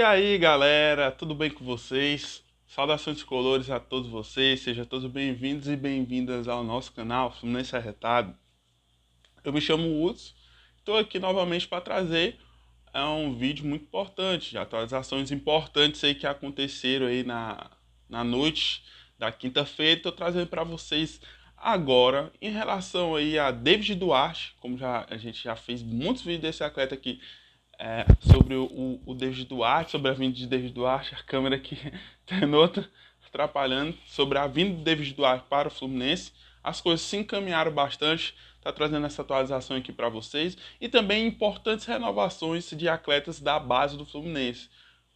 E aí galera, tudo bem com vocês? Saudações colores a todos vocês, sejam todos bem-vindos e bem-vindas ao nosso canal Fluminense Arretado. Eu me chamo Hudson, estou aqui novamente para trazer é, um vídeo muito importante, de atualizações importantes aí que aconteceram aí na, na noite da quinta-feira. Estou trazendo para vocês agora em relação aí a David Duarte, como já, a gente já fez muitos vídeos desse atleta aqui é, sobre o, o David Duarte, sobre a vinda de David Duarte, a câmera que nota atrapalhando, sobre a vinda do David Duarte para o Fluminense. As coisas se encaminharam bastante, está trazendo essa atualização aqui para vocês. E também importantes renovações de atletas da base do Fluminense,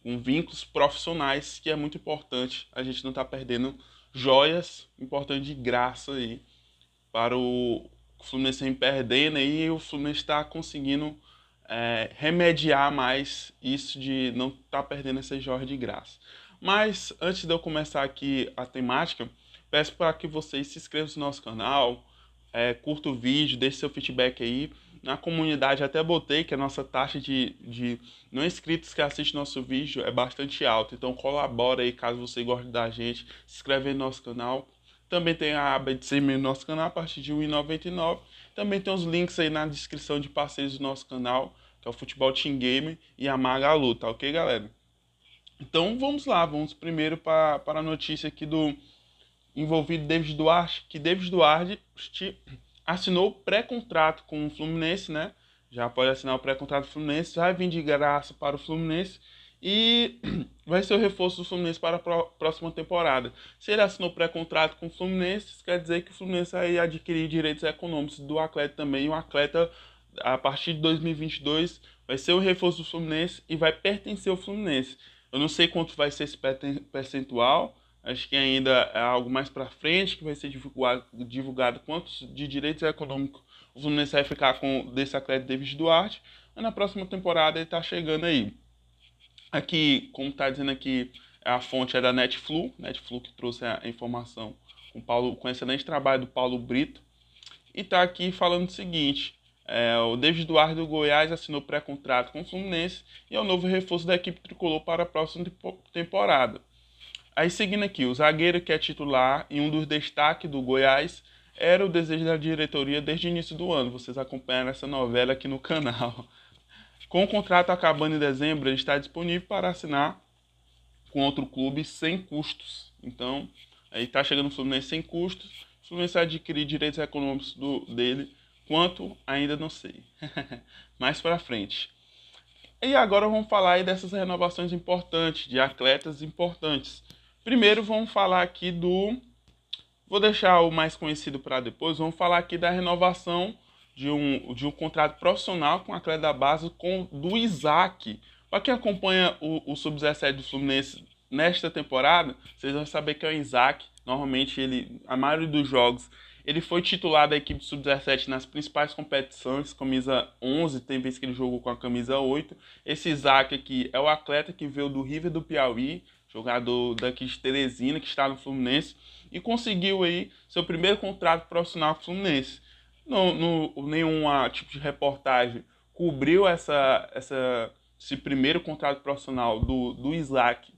com vínculos profissionais, que é muito importante. A gente não está perdendo joias importante de graça aí para o Fluminense perdendo né? E o Fluminense está conseguindo é, remediar mais isso de não estar tá perdendo essas joias de graça. Mas antes de eu começar aqui a temática, peço para que vocês se inscrevam no nosso canal, é, curta o vídeo, deixe seu feedback aí. Na comunidade até botei que a nossa taxa de, de não inscritos que assistem nosso vídeo é bastante alta, então colabora aí caso você goste da gente, se inscreve aí no nosso canal também tem a aba de ser membro do nosso canal a partir de R$ 1,99. Também tem os links aí na descrição de parceiros do nosso canal, que é o Futebol Team Game e a Magalu, tá ok, galera? Então vamos lá, vamos primeiro para a notícia aqui do envolvido David Duarte, que David Duarte assinou pré-contrato com o Fluminense, né? Já pode assinar o pré-contrato do Fluminense, vai vir de graça para o Fluminense e vai ser o reforço do Fluminense para a próxima temporada. Se ele assinou pré-contrato com o Fluminense, quer dizer que o Fluminense vai adquirir direitos econômicos do atleta também. o atleta, a partir de 2022, vai ser o reforço do Fluminense e vai pertencer ao Fluminense. Eu não sei quanto vai ser esse percentual, acho que ainda é algo mais para frente que vai ser divulgado, divulgado quantos de direitos econômicos o Fluminense vai ficar com desse atleta David Duarte, mas na próxima temporada ele está chegando aí. Aqui, como está dizendo aqui, a fonte é da Netflu, Netflu que trouxe a informação com, Paulo, com excelente trabalho do Paulo Brito. E está aqui falando o seguinte: é, o David Duarte do Goiás assinou pré-contrato com o Fluminense e é o novo reforço da equipe tricolor para a próxima temporada. Aí seguindo aqui, o zagueiro que é titular e um dos destaques do Goiás era o desejo da diretoria desde o início do ano. Vocês acompanharam essa novela aqui no canal. Com o contrato acabando em dezembro, ele está disponível para assinar com outro clube sem custos. Então, aí está chegando o Fluminense sem custos. O Fluminense vai adquirir direitos econômicos do, dele. Quanto, ainda não sei. Mais para frente. E agora vamos falar aí dessas renovações importantes, de atletas importantes. Primeiro vamos falar aqui do. Vou deixar o mais conhecido para depois. Vamos falar aqui da renovação de um, de um contrato profissional com a atleta da base com, do Isaac. Para quem acompanha o, o Sub-17 do Fluminense nesta temporada, vocês vão saber que é o Isaac. Normalmente, ele, a maioria dos jogos, ele foi titular da equipe Sub-17 nas principais competições, camisa 11, tem vez que ele jogou com a camisa 8. Esse Isaac aqui é o atleta que veio do River do Piauí, jogador daqui de Teresina, que está no Fluminense, e conseguiu aí seu primeiro contrato profissional Fluminense não, não, ah, tipo de reportagem cobriu essa, essa, esse primeiro contrato profissional do, do Isaac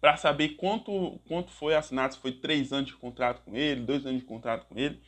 para saber quanto, quanto foi assinado, se foi três anos de contrato com ele, dois anos de contrato com ele.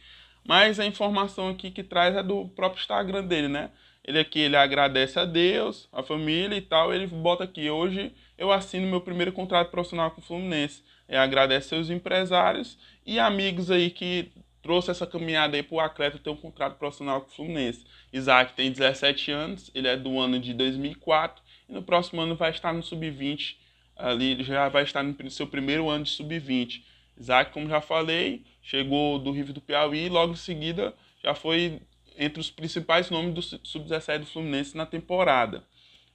Mas a informação aqui que traz é do próprio Instagram dele, né? Ele aqui ele agradece a Deus, a família e tal. Ele bota aqui: hoje eu assino meu primeiro contrato profissional com o Fluminense. ele agradece seus empresários e amigos aí que trouxe essa caminhada aí para o atleta ter um contrato profissional com o Fluminense. Isaac tem 17 anos, ele é do ano de 2004 e no próximo ano vai estar no sub-20, ali já vai estar no seu primeiro ano de sub-20. Isaac, como já falei, chegou do River do Piauí e logo em seguida já foi entre os principais nomes do sub-17 do Fluminense na temporada.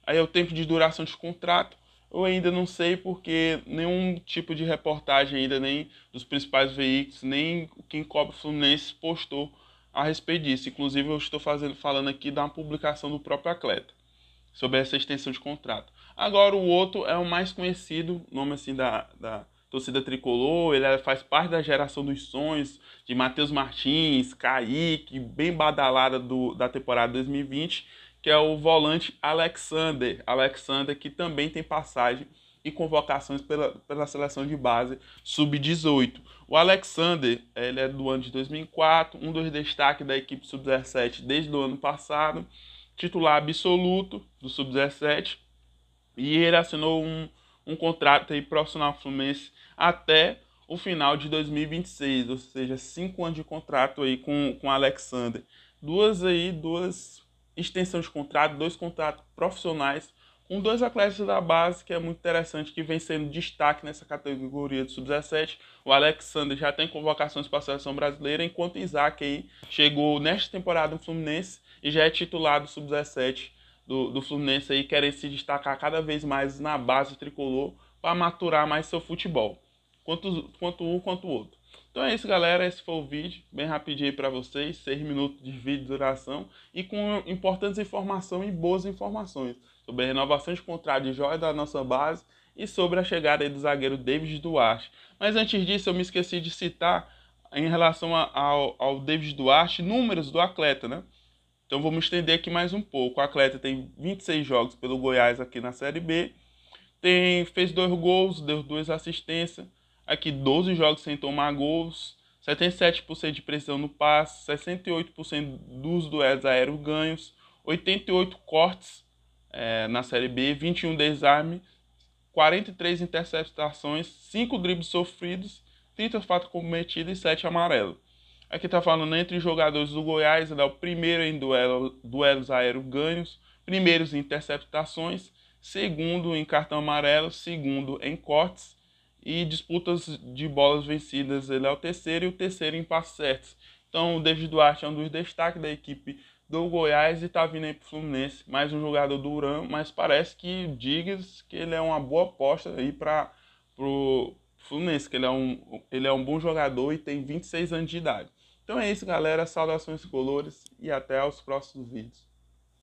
Aí é o tempo de duração de contrato, eu ainda não sei porque nenhum tipo de reportagem ainda, nem dos principais veículos, nem quem cobre o Fluminense postou a respeito disso. Inclusive, eu estou fazendo, falando aqui da publicação do próprio atleta sobre essa extensão de contrato. Agora, o outro é o mais conhecido, nome assim da, da torcida tricolor, ele é, faz parte da geração dos sonhos de Matheus Martins, Kaique, bem badalada do, da temporada 2020 que é o volante Alexander. Alexander que também tem passagem e convocações pela, pela seleção de base sub-18. O Alexander, ele é do ano de 2004, um dos destaques da equipe sub-17 desde o ano passado, titular absoluto do sub-17, e ele assinou um, um contrato aí profissional fluminense até o final de 2026, ou seja, cinco anos de contrato aí com, com Alexander. Duas aí, duas extensão de contrato, dois contratos profissionais com dois atletas da base, que é muito interessante, que vem sendo destaque nessa categoria de Sub-17. O Alexander já tem convocações para a seleção brasileira, enquanto o Isaac aí chegou nesta temporada no Fluminense e já é titular do Sub-17 do, do Fluminense aí, querendo se destacar cada vez mais na base tricolor para maturar mais seu futebol, quanto, quanto um quanto o outro. Então é isso, galera. Esse foi o vídeo, bem rapidinho para vocês, 6 minutos de vídeo de duração e com importantes informações e boas informações sobre a renovação de contrato de joia da nossa base e sobre a chegada do zagueiro David Duarte. Mas antes disso, eu me esqueci de citar em relação ao, ao David Duarte, números do atleta, né? Então vamos estender aqui mais um pouco. O atleta tem 26 jogos pelo Goiás aqui na Série B, tem, fez dois gols, deu duas assistências, Aqui, é 12 jogos sem tomar gols, 77% de pressão no passe, 68% dos duelos aéreos ganhos, 88 cortes é, na Série B, 21 desarme, 43 interceptações, 5 dribles sofridos, 30 fatos cometidos e 7 amarelos. Aqui está falando entre jogadores do Goiás, ele é o primeiro em duelo, duelos aéreos ganhos, primeiros em interceptações, segundo em cartão amarelo, segundo em cortes, e disputas de bolas vencidas ele é o terceiro e o terceiro em passos certos. Então o David Duarte é um dos destaques da equipe do Goiás e tá vindo aí pro Fluminense, mais um jogador do Urã, mas parece que digas que ele é uma boa aposta aí para pro Fluminense, que ele é um ele é um bom jogador e tem 26 anos de idade. Então é isso, galera, saudações colores e até os próximos vídeos.